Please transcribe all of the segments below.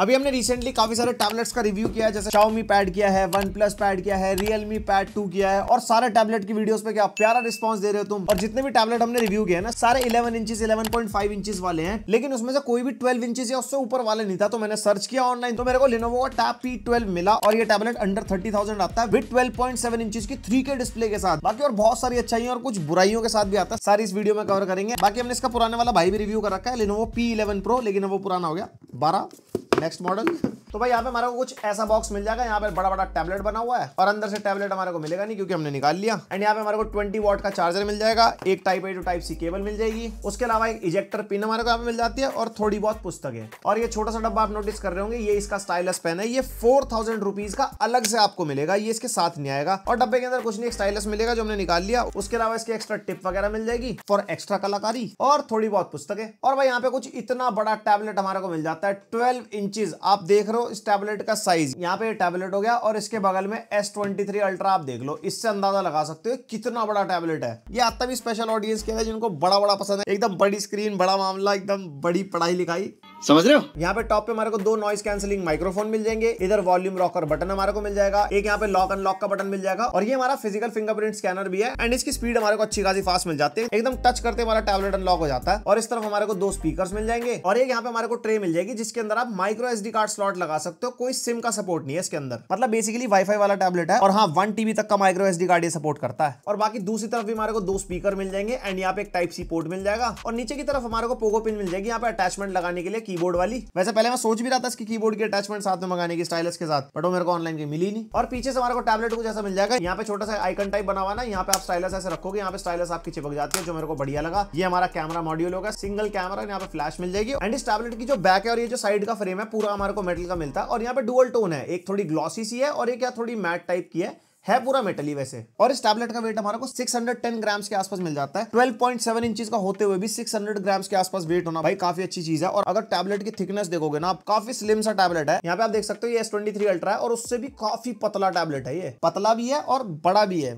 अभी हमने रिसेंटली काफी सारे टैबलेट्स का रिव्यू किया है जैसे शाओमी पैड किया है वन प्लस पैड किया है रियलमी पैड टू किया है और सारे टैबलेट की वीडियोस पे क्या प्यारा रिस्पांस दे रहे हो तुम और जितने भी टैबलेट हमने रिव्यू किया है ना सारे 11 इंचेस 11.5 इंचेस वाले हैं लेकिन उसमें से कोई भी ट्वेल्व इंचेस या उससे ऊपर वाले नहीं था तो मैंने सर्च किया ऑनलाइन तो मेरे को लिनोवो का टैप पी मिला और ये टैबलेट अंडर थर्टी थाउजेंड आता है विद ट्वेल्व पॉइंट सेवन की थ्री के डिस्प्ले के साथ बाकी और बहुत सारी अच्छाई और कुछ बुराइयों के साथ भी आता है सारी इस वीडियो में कवर करेंगे बाकी हमने इसका पुराने वाला भाई भी रिव्यू कर रखा है लिनोवो पी इलेवन प्रो लेकिन वो पुराना हो गया बारह next model तो भाई यहाँ पे को कुछ ऐसा बॉक्स मिल जाएगा यहाँ पे बड़ा बड़ा टैबलेट बना हुआ है और अंदर से टैबलेट हमारे को मिलेगा नहीं क्योंकि हमने निकाल लिया एंड यहाँ पे हमारे को 20 वॉट का चार्जर मिल जाएगा एक type A to type C cable मिल जाएगी उसके अलावा एक इजेक्टर पिन हमारे को यहाँ पे मिल जाती है और थोड़ी बहुत पुस्तकें और ये छोटा सा डब्बा आप नोटिस कर रहे होंगे ये इसका स्टाइलस पेन है ये फोर थाउजेंड रुपीज का अलग से आपको मिलेगा ये इसके साथ नहीं आएगा और डब्बे के अंदर कुछ नहीं स्टाइलस मिलेगा जो हमने निकाल लिया उसके अलावा इसकी एक्स्ट्रा टिप वगैरह मिल जाएगी फॉर एक्स्ट्रा कलाकारी और थोड़ी बहुत पुस्तकें और भाई यहाँ पे कुछ इतना बड़ा टैबलेट हमारे को मिल जाता है ट्वेल्व इंचज आप देख रहे हो इस टैबलेट का साइज यहाँ पे टैबलेट हो गया और इसके बगल में एस ट्वेंटी थ्री अल्ट्रा आप देख लो इससे अंदाजा लगा सकते हो कितना बड़ा टैबलेट है ये आता भी स्पेशल ऑडियंस के लिए जिनको बड़ा बड़ा पसंद है एकदम बड़ी स्क्रीन बड़ा मामला एकदम बड़ी पढ़ाई लिखाई समझ रहे हो यहाँ पे टॉप पे हमारे को दो नॉइस कैंसिलिंग माइक्रोफोन मिल जाएंगे इधर वॉल्यूम रॉकर बटन हमारे को मिल जाएगा एक यहाँ पे लॉक अनलॉक का बटन मिल जाएगा और ये हमारा फिजिकल फिंगरप्रिंट स्कैनर भी है एंड इसकी स्पीड हमारे को अच्छी खासी फास्ट मिल जाती है एकदम टच करते हमारा टैबलेट अनलॉक हो जाता है और इस तरफ हमारे को दो स्पीकर मिल जाएंगे और एक यहाँ पे हमारे को ट्रे मिल जाएगी जिसके अंदर आप माइक्रो एस कार्ड स्लॉट लगा सकते हो कोई सिम का सपोर्ट नहीं है इसके अंदर मतलब बेसिकली वाईफाई वाला टैबलेट है और हाँ वन टीबी तक का माइक्रो एस कार्ड ये सपोर्ट करता है और बाकी दूसरी तरफ भी हमारे को दो स्पीकर मिल जाएंगे एंड यहाँ पे एक टाइप सी पोर्ट मिल जाएगा और नीचे की तरफ हमारे को पोगो पिन मिल जाएगी यहाँ पे अटैचमेंट लगाने के लिए कीबोर्ड वाली वैसे पहले मैं सोच भी रहा था इसकी कीबोर्ड की अटैचमेंट साथ में मंगाने की स्टाइलस के साथ बट वो मेरे को ऑनलाइन की मिली नहीं और पीछे से हमारे को टैबलेट को जैसा मिल जाएगा यहाँ पे छोटा सा आइकन टाइप बना हुआ ना यहाँ पे आप स्टाइलस ऐसे रखोगे यहाँ पे स्टाइलस आपकी चिपक जाती है जो मेरे को बढ़िया लगा ये हमारा कैमरा मॉड्यूल होगा सिंगल कैमरा यहाँ पे फ्लैश मिल जाएगी एंड इस टैबलेट की जो बैक है और ये जो साइड का फ्रेम है पूरा हमारे को मेटल का मिलता है और यहाँ पे डुअल टोन है एक थोड़ी ग्लॉसी सी है और एक क्या थोड़ी मैट टाइप की है है पूरा मेटल ही वैसे और इस टैबलेट का वेट हमारे को 610 ग्राम्स के आसपास मिल जाता है 12.7 इंचेस का होते हुए भी 600 ग्राम्स के आसपास वेट होना भाई काफी अच्छी चीज है और अगर टैबलेट की थिकनेस देखोगे ना आप काफी स्लिम सा टैबलेट है यहाँ पे आप देख सकते हो ये एस ट्वेंटी अल्ट्रा है और उससे भी काफी पतला टैबलेट है ये पतला भी है और बड़ा भी है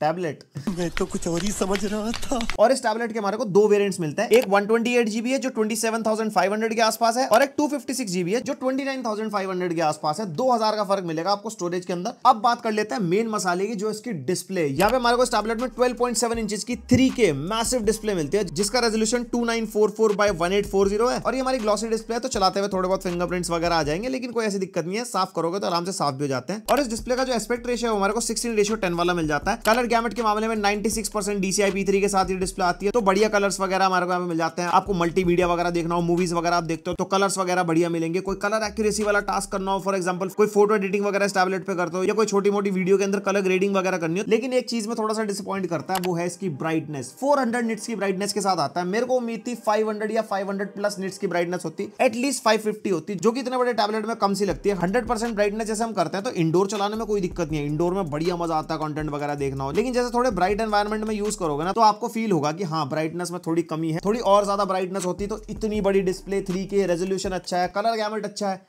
टैबलेट मैं तो कुछ और ही समझ रहा था और इस टैबलेट के हमारे को दो वेरिएंट्स मिलते हैं एक 128 जीबी है जो 27,500 के आसपास है और एक 256 जीबी है जो 29,500 के आसपास है 2000 का फर्क मिलेगा आपको स्टोरेज के अंदर अब बात कर लेते हैं मेन मसाले की जो इसकी डिस्प्ले यहाँ पे हमारे को इस टैबलेट में ट्वेल्व पॉइंट की थ्री के मैसिव डिस्प्ले मिलती है जिसका resolution two nine four four by one eight four zero है और ये हमारी ग्लॉसी डिस्प्ले है तो चलाते हुए थोड़े बहुत फिंगरप्रिंट्स वगैरह आ जाएंगे लेकिन कोई ऐसी दिक्कत नहीं है साफ करोगे तो आराम से साफ भी हो जाते हैं और इस डिस्प्ले का जो एस्पेक्ट रेशियो है हमारे को सिक्सटीन रेशियो टेन वाला मिल जाता है कलर गैमेट के मामले में 96 परसेंट डीसीआई के साथ ये डिस्प्ले आती है तो बढ़िया कलर्स वगैरह हमारे यहाँ पे मिल जाते हैं आपको मल्टीमीडिया वगैरह देखना हो मूवीज वगैरह आप देखते हो तो कलर्स वगैरह बढ़िया मिलेंगे कोई कलर एक्यूरेसी वाला टास्क करना हो फॉर एग्जाम्पल कोई फोटो एडिटिंग वगैरह टैबलेट पर करते हो या कोई छोटी मोटी वीडियो के अंदर कलर ग्रेडिंग वगैरह करनी हो लेकिन एक चीज में थोड़ा सा डिसअपॉइंट करता है वो है इसकी ब्राइटनेस फोर हंड्रेड की ब्राइटनेस के साथ आता है मेरे को उम्मीद थी फाइव या फाइव प्लस निट्स की ब्राइटनेस होती एटलीस्ट 550 होती जो कि इतने बड़े टैबलेट में कम सी लगती है हंड्रेड ब्राइटनेस जैसे हम करते हैं तो इंडोर चलाने में कोई दिक्कत नहीं है इंडोर में बढ़िया मजा आता है कॉन्टेंट वगैरह देखना हो लेकिन जैसे थोड़े ब्राइट एनवायरमेंट में यूज करोगे ना तो आपको फील होगा कि हाँ ब्राइटनेस में थोड़ी कमी है थोड़ी और ज्यादा ब्राइटनेस होती तो इतनी बड़ी डिस्प्ले थ्री के रेजोल्यूशन अच्छा है कलर गैमेट अच्छा है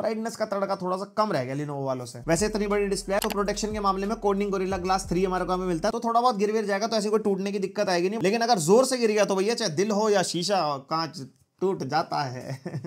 ब्राइटनेस का तड़का थोड़ा सा कम रह गया लिनोवो वालों से वैसे इतनी बड़ी डिस्प्ले है तो प्रोटेक्शन के मामले में कोडिंग गोरिल्ला ग्लास थ्री हमारे को हमें मिलता है तो थोड़ा बहुत गिर गिर जाएगा तो ऐसी कोई टूटने की दिक्कत आएगी नहीं लेकिन अगर जोर से गिर गया तो भैया चाहे दिल हो या शीशा कांच टूट जाता है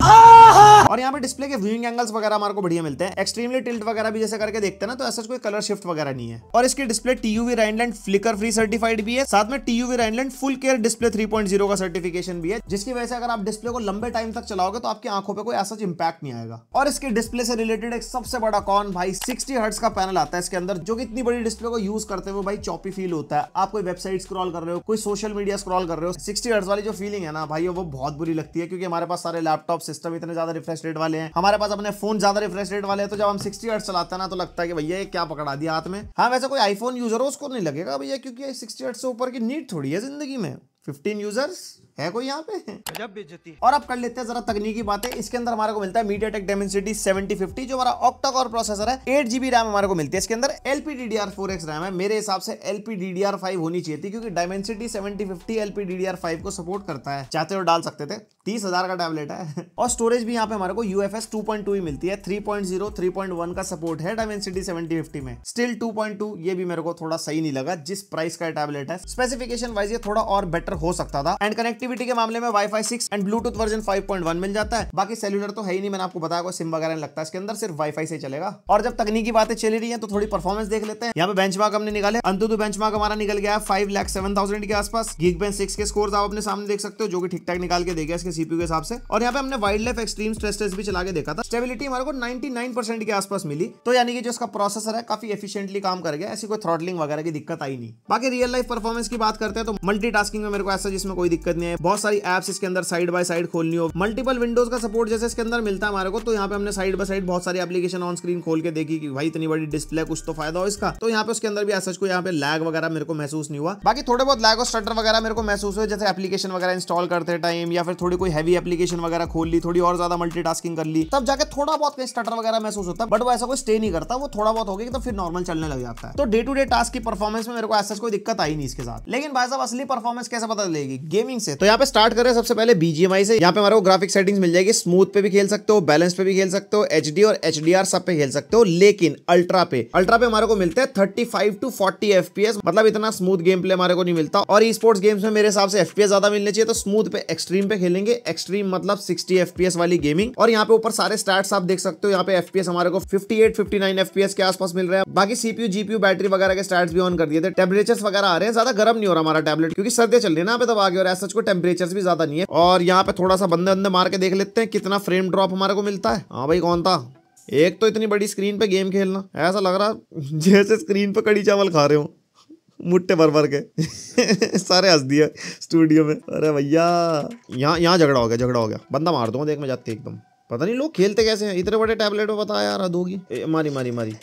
और यहाँ पे डिस्प्ले के व्यूइंग एंगल्स वगैरह हमारे को बढ़िया मिलते हैं एक्सट्रीमली टिल्ट वगैरह भी जैसे करके देखते हैं ना तो ऐसा कोई कलर शिफ्ट वगैरह नहीं है और इसकी display TUV Rheinland flicker free certified भी है साथ में TUV Rheinland full care display 3.0 का सर्टिफिकेशन भी है जिसकी वजह से अगर आप डिस्प्ले को लंबे टाइम तक चलाओगे तो आपकी आंखों पर कोई ऐसा इंपैक्ट नहीं आएगा और इसके डिस्प्ले से रिलेटेड एक सबसे बड़ा कॉन भाई सिक्सटी हर्ट्स का पैनल आता है इसके अंदर जो कि इतनी बड़ी डिस्प्ले को यूज करते हुए भाई चौपी फील होता है आप कोई वेबसाइट स्क्रॉल कर रहे हो कोई सोशल मीडिया स्क्रॉल कर रहे हो सिक्सटी हर्ट्स वाली जो फीलिंग है ना भाई वो बहुत बुरी लगती है है क्योंकि हमारे पास सारे लैपटॉप सिस्टम इतने ज्यादा रिफ्रेश रेट वाले हैं हमारे पास अपने फोन ज्यादा रिफ्रेश रेट वाले हैं तो जब हम सिक्सटी हर्ट चलाते ना तो लगता है कि भैया क्या पकड़ा दिया हाथ में हाँ वैसे कोई आईफोन यूजर हो उसको नहीं लगेगा भैया क्योंकि सिक्सटी हर्ट से ऊपर की नीड थोड़ी है जिंदगी में फिफ्टीन यूजर्स है कोई यहाँ पे बेचती है और अब कर लेते हैं जरा तकनीकी बातें इसके अंदर हमारे को मिलता है MediaTek Dimensity seventy fifty जो हमारा ऑक्टा कोर प्रोसेसर है एट जीबी रैम हमारे को मिलती है इसके अंदर LP D D R four X RAM है मेरे हिसाब से LP D D R five होनी चाहिए थी क्योंकि Dimensity seventy fifty LP D D R five को सपोर्ट करता है चाहते हो डाल सकते थे तीस हजार का टैबलेट है और स्टोरेज भी यहाँ पे हमारे को U F S two point two ही मिलती है three point zero three point one का सपोर्ट है डायमेंसिटी सेवेंटी फिफ्टी में स्टिल टू पॉइंट टू ये भी मेरे को थोड़ा सही नहीं लगा जिस प्राइस का टैबलेट है स्पेसिफिकेशन वाइज ये थोड़ा और बेटर फैक्टर हो सकता था एंड कनेक्टिविटी के मामले में WiFi six and Bluetooth version five point one मिल जाता है बाकी सेलुलर तो है ही नहीं मैंने आपको बताया कोई सिम वगैरह लगता है इसके अंदर सिर्फ वाईफाई से चलेगा और जब तकनीकी बातें चल रही है तो थोड़ी परफॉर्मेंस देख लेते हैं यहाँ पे बेंच हमने निकाले अंतु बेंच हमारा निकल गया फाइव लाख सेवन थाउजेंड के आसपास गीक बेंच सिक्स के स्कोर आप अपने सामने देख सकते हो जो कि ठीक ठाक निकाल के देगा इसके सीपी के हिसाब से और यहाँ पे हमने wild life extreme stress test भी चला के देखा था स्टेबिलिटी हमारे को 99% के आसपास मिली तो यानी कि जो इसका प्रोसेसर है काफी एफिशिएंटली काम कर गया ऐसी कोई थ्रॉटलिंग वगैरह की दिक्कत आई नहीं बाकी रियल लाइफ परफॉर्मेंस की बात करते हैं तो मल्टी में मेरे मेरे को ऐसा जिसमें कोई दिक्कत नहीं है बहुत सारी एप्स इसके अंदर साइड बाय साइड खोलनी हो मल्टीपल विंडोज का सपोर्ट जैसे इसके अंदर मिलता है हमारे को तो यहाँ पे हमने साइड बाय साइड बहुत सारी एप्लीकेशन ऑन स्क्रीन खोल के देखी कि भाई इतनी बड़ी डिस्प्ले कुछ तो फायदा हो इसका तो यहाँ पे उसके अंदर भी ऐसा कोई यहाँ पे लैग वगैरह मेरे को महसूस नहीं हुआ बाकी थोड़े बहुत लैग और स्टटर वगैरह मेरे को महसूस हुए जैसे एप्लीकेशन वगैरह इंस्टॉल करते टाइम या फिर थोड़ी कोई हैवी एप्लीकेशन वगैरह खोल ली थोड़ी और ज्यादा मल्टी कर ली तब जाकर थोड़ा बहुत कहीं स्टटर वगैरह महसूस होता बट वो ऐसा कोई स्टे नहीं करता वो थोड़ा बहुत हो गया तो फिर नॉर्मल चलने लग जाता है तो डे टू डे टास्क की परफॉर्मेंस में मेरे को ऐसा कोई दिक्कत आई नहीं इसके साथ लेकिन भाई साहब असली परफॉर्मेंस कैसे पता चलेगी गेमिंग से तो यहाँ पे स्टार्ट कर रहे हैं सबसे पहले बीजीएमआई से यहाँ पे हमारे ग्राफिक सेटिंग्स मिल जाएगी स्मूथ पे भी खेल सकते हो बैलेंस पे भी खेल सकते हो एच और एच सब पे खेल सकते हो लेकिन अल्ट्रा पे अल्ट्रा पे हमारे को मिलता है थर्टी टू फोर्टी एफ मतलब इतना स्मूथ गेम प्ले हमारे को नहीं मिलता और ई स्पोर्ट्स गेम्स में मेरे हिसाब से एफ ज्यादा मिलने चाहिए तो स्मूथ पे एक्सट्रीम पे खेलेंगे एक्सट्रीम मतलब सिक्सटी एफ वाली गेमिंग और यहाँ पे ऊपर सारे स्टार्ट आप देख सकते हो यहाँ पे एफ हमारे को fifty eight fifty nine F के आसपास मिल रहा है बाकी सीपीयू जीपीयू बैटरी वगैरह के स्टार्ट भी ऑन कर दिए थे टेम्परेचर वगैरह आ रहे हैं ज्यादा गर्म नहीं हो रहा हमारा टैबलेट क्योंकि सर्दे चल रही लेना पे दबा के और सच को टेम्परेचर भी ज्यादा नहीं है और यहाँ पे थोड़ा सा बंदे बंदे मार के देख लेते हैं कितना फ्रेम ड्रॉप हमारे को मिलता है हाँ भाई कौन था एक तो इतनी बड़ी स्क्रीन पे गेम खेलना ऐसा लग रहा जैसे स्क्रीन पे कड़ी चावल खा रहे हो मुट्ठे भर भर के सारे हंस दिया स्टूडियो में अरे भैया यहाँ यहाँ झगड़ा हो गया झगड़ा हो गया बंदा मार दूंगा देख मैं जाते एकदम पता नहीं लोग खेलते कैसे हैं इतने बड़े टैबलेट में पता यार दोगी होगी मारी मारी मारी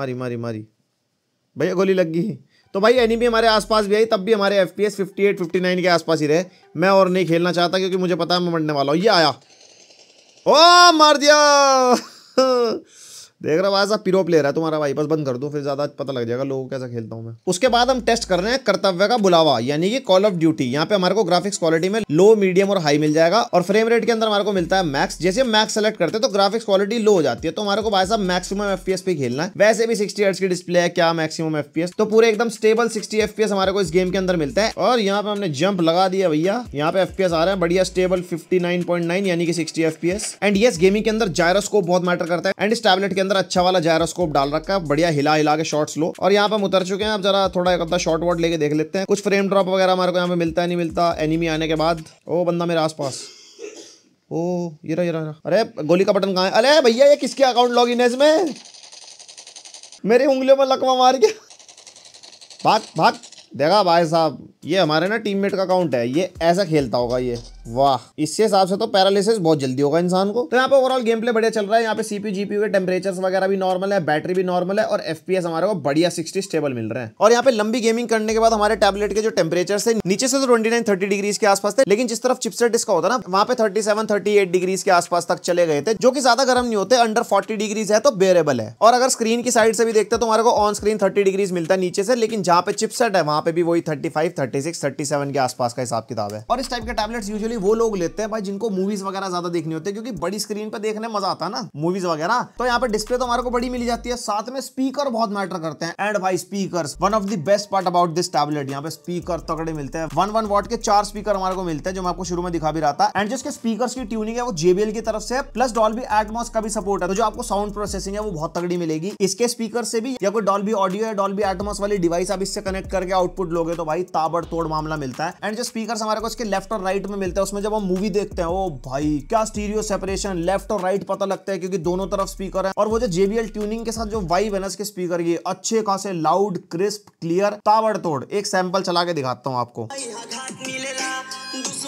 मारी मारी मारी भैया गोली लग गई तो भाई एनिमी हमारे आसपास भी आई तब भी हमारे F P S fifty eight fifty nine के आसपास ही रहे मैं और नहीं खेलना चाहता क्योंकि मुझे पता है मैं मरने वाला हूँ ये आया ओ मार दिया देख रहा भाई साहब पिरो प्लेयर है तुम्हारा भाई बस बंद कर दो फिर ज़्यादा पता लग जाएगा लोगों कैसा खेलता हूँ मैं उसके बाद हम टेस्ट कर रहे हैं कर्तव्य का बुलावा यानी कि कॉल ऑफ ड्यूटी यहाँ पे हमारे को ग्राफिक्स क्वालिटी में लो मीडियम और हाई मिल जाएगा और फ्रेम रेट के अंदर हमारे को मिलता है मैक्स जैसे हम मैक्स सेलेक्ट करते हैं तो ग्राफिक्स क्वालिटी लो हो जाती है तो हमारे को भाई साहब मैक्सिमम एफ पे खेलना है वैसे भी सिक्सटी हर्ट्स की डिस्प्ले है क्या मैक्सिमम एफ तो पूरे एकदम स्टेबल सिक्सटी एफ हमारे को इस गेम के अंदर मिलता है और यहाँ पे हमने जंप लगा दिया भैया यहाँ पे एफ आ रहा है बढ़िया स्टेबल फिफ्टी यानी कि sixty F and yes gaming के अंदर जायरस बहुत मैटर करता है एंड स्टैबलेट के अंदर अच्छा वाला जायरोस्कोप डाल रखा है बढ़िया हिला हिला के शॉर्ट्स लो और यहाँ पे हम उतर चुके हैं आप जरा थोड़ा एक अद्धा वॉट लेके देख लेते हैं कुछ फ्रेम ड्रॉप वगैरह हमारे को यहाँ पे मिलता है नहीं मिलता एनिमी आने के बाद ओ बंदा मेरे आस ओ ये रहा ये रहा अरे गोली का बटन कहाँ है अरे भैया ये किसके अकाउंट लॉग इन है इसमें मेरी उंगलियों पर लकवा मार गया भाग भाग देगा भाई साहब ये हमारे ना टीममेट का अकाउंट है ये ऐसा खेलता होगा ये वाह इसके हिसाब से तो पैरालिसिस बहुत जल्दी होगा इंसान को तो यहाँ पे ओवरऑल गेम प्ले बढ़िया चल रहा है यहाँ पे सीपी जीपी के टेम्परेचर्स वगैरह भी नॉर्मल है बैटरी भी नॉर्मल है और एफपीएस हमारे को बढ़िया सिक्सटी स्टेबल मिल रहे हैं और यहाँ पे लंबी गेमिंग करने के बाद हमारे टैबलेट के जो टेम्परेचर है नीचे से तो ट्वेंटी नाइन थर्टी डिग्रीज के आसपास थे लेकिन जिस तरफ चिपसेट इसका होता ना वहाँ पे thirty seven thirty eight degrees के आसपास तक चले गए थे जो कि ज्यादा गर्म नहीं होते अंडर फोर्टी डिग्रीज है तो बेरेबल है और अगर स्क्रीन की साइड से भी देखते तो हमारे को ऑन स्क्रीन थर्टी डिग्रीज मिलता है नीचे से लेकिन जहाँ पे चिपसेट है वहाँ पे भी वही थर्टी फाइव थर्टी 36 37 के आसपास का हिसाब किताब है और इस टाइप के टैबलेट्स यूजुअली वो लोग लेते हैं भाई जिनको मूवीज वगैरह ज्यादा देखनी होती है क्योंकि बड़ी स्क्रीन पर देखने मजा आता है ना मूवीज वगैरह तो यहाँ पे डिस्प्ले तो हमारे को बड़ी मिली जाती है साथ में स्पीकर बहुत मैटर करते हैं एंड भाई speaker one of the best part about this tablet यहाँ पे स्पीकर तकड़े मिलते हैं वन वन वॉट के चार स्पीकर हमारे को मिलते हैं जो मैं आपको शुरू में दिखा भी रहा था एंड जिसके स्पीकर की ट्यूनिंग है वो जेबीएल की तरफ से प्लस डॉल्बी एटमोस का भी सपोर्ट है तो जो आपको साउंड प्रोसेसिंग है वो बहुत तगड़ी मिलेगी इसके स्पीकर से भी या कोई डॉल्बी ऑडियो या डॉल्बी एटमोस वाली डिवाइस आप इससे कनेक्ट करके आउटपुट लोगे तो भाई ताबड़ तोड़ मामला मिलता है एंड जो स्पीकर हमारे को इसके लेफ्ट और राइट में मिलता है उसमें जब हम मूवी देखते हैं ओ भाई क्या स्टीरियो सेपरेशन लेफ्ट और राइट पता लगता है क्योंकि दोनों तरफ स्पीकर है और वो जो जेबीएल ट्यूनिंग के साथ जो वाइव है ना इसके स्पीकर ये अच्छे खासे लाउड क्रिस्प क्लियर ताबड़तोड़ एक सैंपल चला के दिखाता हूँ आपको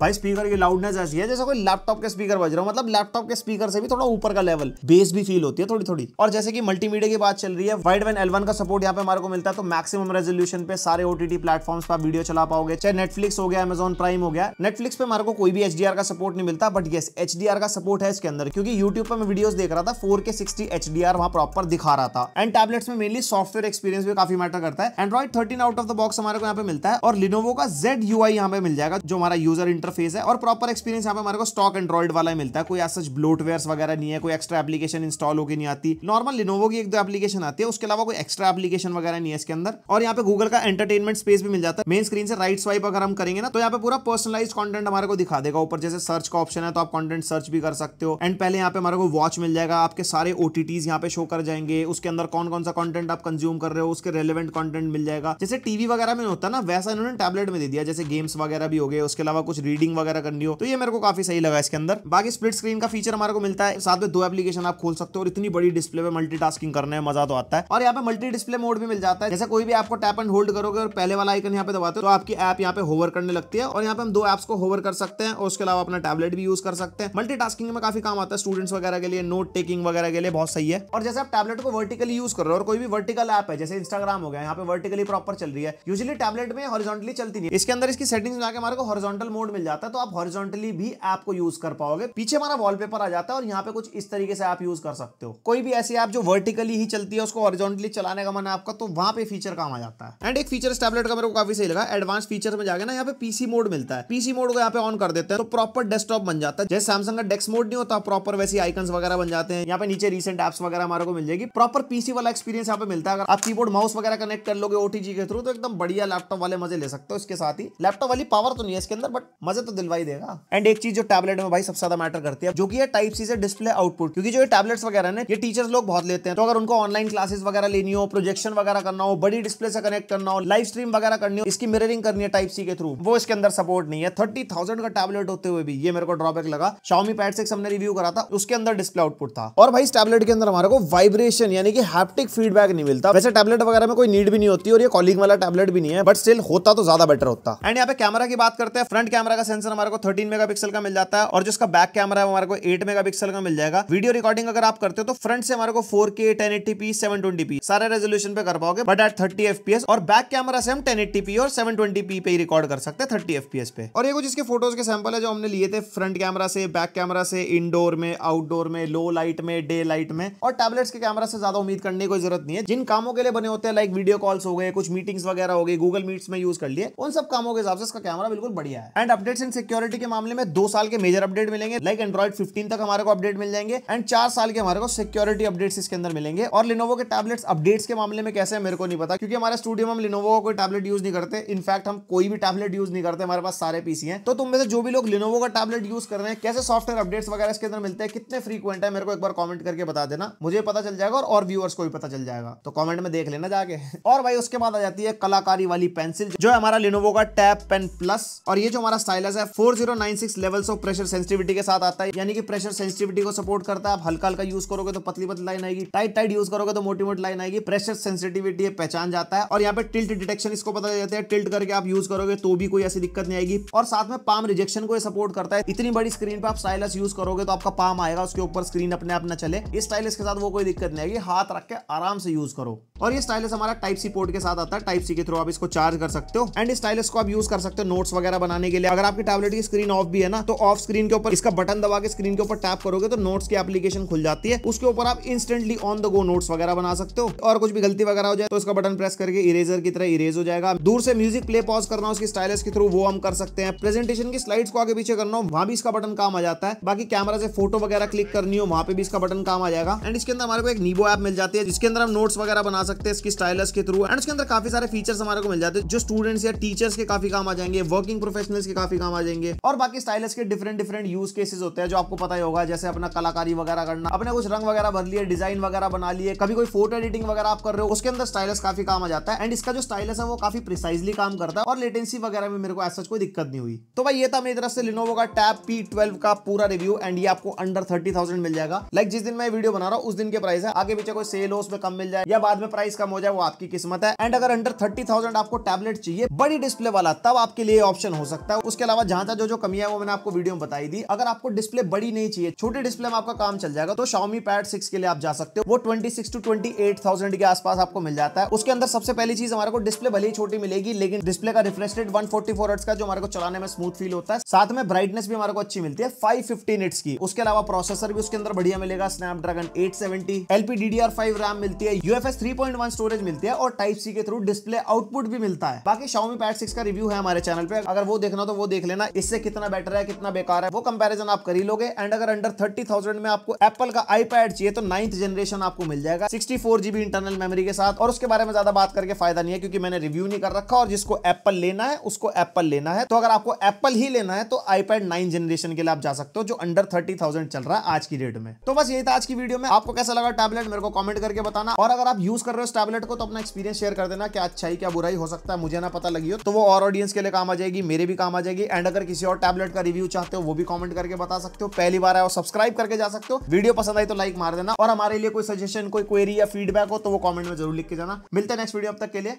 भाई स्पीकर की लाउडनेस ऐसी है जैसे कोई लैपटॉप के स्पीकर बज रहा हूँ मतलब लैपटॉप के स्पीकर से भी थोड़ा ऊपर का लेवल बेस भी फील होती है थोड़ी थोड़ी और जैसे कि मल्टीमीडिया की बात चल रही है वाइड वन एलवन का सपोर्ट यहाँ पे हमारे को मिलता है तो मैक्सिमम रेजोल्यूशन पे सारे ओटीटी प्लेटफॉर्म्स पर वीडियो चला पाओगे चाहे नेटफ्लिक्स हो गया एमेजन प्राइम हो गया नेटफ्लिक्स पे हमारे को कोई भी एच का सपोर्ट नहीं मिलता बट येस एच का सपोर्ट है इसके अंदर क्योंकि यूट्यूब पर मैं वीडियो देख रहा था फोर के सिक्सटी एचडीआर वहां प्रॉपर दिखा रहा था एंड टैबलेट्स में मेनली सॉफ्टवेयर एक्सपीरियंस भी काफी मैटर करता है Android thirteen out of the box हमारे को यहाँ पे मिलता है और लिनोवो का जेड यू यहाँ पे मिल जाएगा जो हमारा यूजर इंटर इंटरफेस है और प्रॉपर एक्सपीरियंस यहाँ पे हमारे को स्टॉक एंड्रॉइड वाला ही मिलता है कोई ऐसा ब्लोटवेयर वगैरह नहीं है कोई एक्स्ट्रा एप्लीकेशन इंस्टॉल होगी नहीं आती नॉर्मल लिनोवो की एक दो एप्लीकेशन आती है उसके अलावा कोई एक्स्ट्रा एप्लीकेशन वगैरह नहीं है इसके अंदर और यहाँ पे गूगल का एंटरटेनमेंट स्पेस भी मिल जाता है मेन स्क्रीन से राइट स्वाइप अगर हम करेंगे ना तो यहाँ पे पूरा पर्सनलाइज कॉन्टेंट हमारे को दिखा देगा ऊपर जैसे सर्च का ऑप्शन है तो आप कॉन्टेंट सर्च भी कर सकते हो एंड पहले यहाँ पे हमारे को वॉच मिल जाएगा आपके सारे ओटीटीज यहाँ पे शो कर जाएंगे उसके अंदर कौन कौन सा कॉन्टेंट आप कंज्यूम कर रहे हो उसके रेलेवेंट कॉन्टेंट मिल जाएगा जैसे टीवी वगैरह में होता है ना वैसा इन्होंने टैबलेट में दे दिया जैसे गेम्स वगैरह भी हो गए उसके अलावा कुछ रीड रीडिंग वगैरह करनी हो तो ये मेरे को काफी सही लगा इसके अंदर बाकी स्प्लिट स्क्रीन का फीचर हमारे को मिलता है साथ में दो एप्लीकेशन आप खोल सकते हो और इतनी बड़ी डिस्प्ले पे मल्टी करने में मजा तो आता है और यहाँ पे मल्टी डिस्प्ले मोड भी मिल जाता है जैसे कोई भी आपको टैप एंड होल्ड करोगे और पहले वाला आइकन यहाँ पे दबाते हो तो आपकी ऐप यहाँ पे होवर करने लगती है और यहाँ पे हम दो एप्स को होवर कर सकते हैं और उसके अलावा अपना टैबलेट भी यूज कर सकते हैं मल्टी में काफी काम आता है स्टूडेंट्स वगैरह के लिए नोट टेकिंग वगैरह के लिए बहुत सही है और जैसे आप टैबलेट को वर्टिकली यूज कर रहे हो और कोई भी वर्टिकल ऐप है जैसे इंस्टाग्राम हो गया यहाँ पे वर्टिकली प्रॉपर चल रही है यूजली टैबलेट में हॉरिजॉन्टली चलती नहीं इसके अंदर इसकी सेटिंग्स जाके हमारे को हॉरिजॉन्टल मोड मिल जाता है तो आप हॉरिजॉन्टली भी ऐप को यूज कर पाओगे पीछे हमारा वॉलपेपर आ जाता है और यहाँ पे कुछ इस तरीके से आप यूज कर सकते हो कोई भी ऐसी ऐप जो वर्टिकली ही चलती है उसको हॉरिजॉन्टली चलाने का मन है आपका तो वहाँ पे फीचर काम आ जाता है एंड एक फीचर टैबलेट का मेरे को काफी सही लगा एडवांस फीचर में जाकर ना यहाँ पे पीसी मोड मिलता है पीसी मोड को यहाँ पे ऑन कर देते हैं तो प्रॉपर डेस्कटॉप बन जाता है जैसे सैमसंग का डेस्क मोड नहीं होता प्रॉपर वैसे आइकन वगैरह बन जाते हैं यहाँ पे नीचे रिसेंट एप्स वगैरह हमारे को मिल जाएगी प्रॉपर पीसी वाला एक्सपीरियंस यहाँ पे मिलता है अगर आप कीबोर्ड माउस वगैरह कनेक्ट कर लोगे ओटीजी के थ्रू तो एकदम बढ़िया लैपटॉप वाले मजे ले सकते हो इसके साथ ही लैपटॉप वाली पावर तो नहीं है इसके अंदर बट मजे से तो दिलवाई देगा एंड एक चीज जो टैबलेट में भाई सबसे ज्यादा मैटर करती है जो कि ये टाइप सी से डिस्प्ले आउटपुट क्योंकि जो ये टैबलेट्स वगैरह ना ये टीचर्स लोग बहुत लेते हैं तो अगर उनको ऑनलाइन क्लासेस वगैरह लेनी हो प्रोजेक्शन वगैरह करना हो बड़ी डिस्प्ले से कनेक्ट करना हो लाइव स्ट्रीम वगैरह करनी हो इसकी मिररिंग करनी है टाइप सी के थ्रू वो इसके अंदर सपोर्ट नहीं है थर्टी का टैबलेट होते हुए भी ये मेरे को ड्रॉबैक लगा शाउमी पैड सिक्स हमने रिव्यू करा था उसके अंदर डिस्प्ले आउटपुट था और भाई इस टैबलेट के अंदर हमारे को वाइब्रेशन यानी कि हैप्टिक फीडबैक नहीं मिलता वैसे टैबलेट वगैरह में कोई नीड भी नहीं होती और ये कॉलिंग वाला टैबलेट भी नहीं है बट स्टिल होता तो ज्यादा बेटर होता एंड यहाँ पे कैमरा की बात करते हैं फ्रंट कैमरा का सेंसर हमारे को 13 मेगापिक्सल का मिल जाता है और जिसका बैक कैमरा है हमारे को 8 मेगापिक्सल का मिल जाएगा वीडियो रिकॉर्डिंग अगर आप करते हो तो फ्रंट से हमारे को 4K 1080p 720p सारे रेजोल्यूशन पे कर पाओगे बट एट थर्टी एफ और बैक कैमरा से हम 1080p और 720p पे ही रिकॉर्ड कर सकते हैं थर्टी एफ पे और ये कुछ इसके फोटोज के सैंपल है जो हमने लिए थे फ्रंट कैमरा से बैक कैमरा से इनडोर में आउटडोर में लो लाइट में डे लाइट में और टैबलेट्स के कैमरा से ज्यादा उम्मीद करने की जरूरत नहीं है जिन कामों के लिए बने होते हैं लाइक वीडियो कॉल्स हो गए कुछ मीटिंग्स वगैरह हो गई गूगल मीट्स में यूज कर लिए उन सब कामों के हिसाब से इसका कैमरा बिल्कुल बढ़िया है and update updates in security के मामले में दो साल के मेजर अपडेट मिलेंगे लाइक एंड्रॉइड 15 तक हमारे को अपडेट मिल जाएंगे एंड चार साल के हमारे को सिक्योरिटी अपडेट्स इसके अंदर मिलेंगे और लिनोवो के टैबलेट्स अपडेट्स के मामले में कैसे है मेरे को नहीं पता क्योंकि हमारे स्टूडियो में हम लिनोवो का कोई टैबलेट यूज नहीं करते इनफैक्ट हम कोई भी टैबलेट यूज नहीं करते हमारे पास सारे पीसी है तो तुम में से जो भी लोग लिनोवो का टैबलेट यूज कर रहे हैं कैसे सॉफ्टवेयर अपडेट्स वगैरह इसके अंदर मिलते हैं कितने फ्रीक्वेंट है मेरे को एक बार कॉमेंट करके बता देना मुझे पता चल जाएगा और व्यूअर्स को भी पता चल जाएगा तो कॉमेंट में देख लेना जाके और भाई उसके बाद आ जाती है कलाकारी वाली पेंसिल जो है हमारा लिनोवो का टैप पेन प्लस और ये जो हमारा स्टाइलस है 4096 लेवल्स ऑफ प्रेशर सेंसिटिविटी के साथ आता है यानी कि प्रेशर सेंसिटिविटी को सपोर्ट करता है आप हल्का हल्का यूज करोगे तो पतली पतली लाइन आएगी टाइट टाइट यूज करोगे तो मोटी मोटी लाइन आएगी प्रेशर सेंसिटिविटी पहचान जाता है और यहाँ पे टिल्ट डिटेक्शन इसको पता जाता है टिल्ट करके आप यूज करोगे तो भी कोई ऐसी दिक्कत नहीं आएगी और साथ में पाम रिजेक्शन को सपोर्ट करता है इतनी बड़ी स्क्रीन पर आप स्टाइलस यूज करोगे तो आपका पाम आएगा उसके ऊपर स्क्रीन अपने आप ना चले इस स्टाइलस के साथ वो कोई दिक्कत नहीं आएगी हाथ रख के आराम से यूज करो और ये स्टाइलस हमारा टाइप सी पोर्ट के साथ आता है टाइप सी के थ्रू आप इसको चार्ज कर सकते हो एंड स्टाइलस को आप यूज कर सकते हो नोट्स वगैरह बनाने के लिए अगर आपकी टैबलेट की स्क्रीन ऑफ भी है ना तो ऑफ स्क्रीन के ऊपर इसका बटन दबा के स्क्रीन के ऊपर टैप करोगे तो नोट्स की एप्लीकेशन खुल जाती है उसके ऊपर आप instantly on the go notes वगैरह बना सकते हो और कुछ भी गलती वगैरह हो जाए तो इसका बटन प्रेस करके इरेजर की तरह इरेज हो जाएगा दूर से म्यूजिक प्ले पॉज करना उसकी स्टाइलस के थ्रू वो हम कर सकते हैं प्रेजेंटेशन की स्लाइड्स को आगे पीछे करना हो वहां भी इसका बटन काम आ जाता है बाकी कैमरा से फोटो वगैरह क्लिक करनी हो वहां पे भी इसका बटन काम आ जाएगा एंड इसके अंदर हमारे को एक नीबो ऐप मिल जाती है जिसके अंदर हम नोट्स वगैरह बना सकते हैं इसकी स्टाइलस के थ्रू एंड इसके अंदर काफी सारे फीचर्स हमारे को मिल जाते हैं जो स्टूडेंट्स या टीचर्स के काफी काम आ जाएंगे वर्किंग प्रोफेशनल्स के काफी भी काम आ जाएंगे और बाकी स्टाइलस के डिफरेंट डिफरेंट यूज केसेस होते हैं जो आपको पता ही होगा जैसे अपना कलाकारी वगैरह करना अपने कुछ रंग वगैरह भर लिए डिजाइन वगैरह बना लिए कभी कोई फोटो एडिटिंग वगैरह आप कर रहे हो उसके अंदर स्टाइलस काफी काम आ जाता है एंड इसका जो स्टाइलस है वो काफी प्रिसाइजली काम करता है और लेटेंसी वगैरह में मेरे को ऐसा कोई दिक्कत नहीं हुई तो भाई ये था मेरी तरफ से लिनोवो का टैप पी का पूरा रिव्यू एंड ये आपको अंडर थर्टी मिल जाएगा लाइक जिस दिन मैं वीडियो बना रहा हूँ उस दिन के प्राइस है आगे पीछे कोई सेल हो उसमें कम मिल जाए या बाद में प्राइस कम हो जाए वो आपकी किस्मत है एंड अगर अंडर थर्टी आपको टैबलेट चाहिए बड़ी डिस्प्ले वाला तब आपके लिए ऑप्शन हो सकता है उसके अलावा जहां जहां जो जो कमी है वो मैंने आपको वीडियो में बताई दी अगर आपको डिस्प्ले बड़ी नहीं चाहिए छोटे डिस्प्ले में आपका काम चल जाएगा तो शाउमी पैड सिक्स के लिए आप जा सकते हो वो twenty six to twenty eight thousand के आसपास आपको मिल जाता है उसके अंदर सबसे पहली चीज हमारे को डिस्प्ले भले ही छोटी मिलेगी लेकिन डिस्प्ले का refresh rate one forty four का जो हमारे को चलाने में स्मूथ फील होता है साथ में ब्राइटनेस भी हमारे को अच्छी मिलती है फाइव फिफ्टी की उसके अलावा प्रोसेसर भी उसके अंदर बढ़िया मिलेगा Snapdragon eight seventy LPDDR five RAM मिलती है UFS three point one storage मिलती है और टाइप सी के थ्रू डिस्प्ले आउटपुट भी मिलता है बाकी शाउमी पैड सिक्स का रिव्यू है हमारे चैनल पे अगर वो देखना तो वो देख देख लेना इससे कितना बेटर है कितना बेकार है वो कंपेरिजन आप कर ही लोगे एंड अगर अंडर थर्टी थाउजेंड में आपको एप्पल का आईपैड चाहिए तो नाइन्थ जनरेशन आपको मिल जाएगा sixty four GB internal memory के साथ और उसके बारे में ज्यादा बात करके फायदा नहीं है क्योंकि मैंने रिव्यू नहीं कर रखा और जिसको एप्पल लेना है उसको एप्पल लेना है तो अगर आपको एप्पल ही लेना है तो आईपैड नाइन जनरेशन के लिए आप जा सकते हो जो अंडर थर्टी थाउजेंड चल रहा है आज की डेट में तो बस यही था आज की वीडियो में आपको कैसा लगा टैबलेट मेरे को कमेंट करके बताना और अगर आप यूज कर रहे हो टैबलेट को तो अपना एक्सपीरियंस शेयर कर देना क्या अच्छाई क्या बुराई हो सकता है मुझे ना पता लगी हो तो वो और ऑडियंस के लिए काम आ जाएगी मेरे भी काम आ जाएगी एंड अगर किसी और टैबलेट का रिव्यू चाहते हो वो भी कॉमेंट करके बता सकते हो पहली बार आया सब्सक्राइब करके जा सकते हो वीडियो पसंद आई तो लाइक मार देना और हमारे लिए कोई सजेशन कोई क्वेरी या फीडबैक हो तो वो कॉमेंट में जरूर लिख के जाना मिलते हैं नेक्स्ट वीडियो अब तक के लिए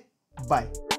बाय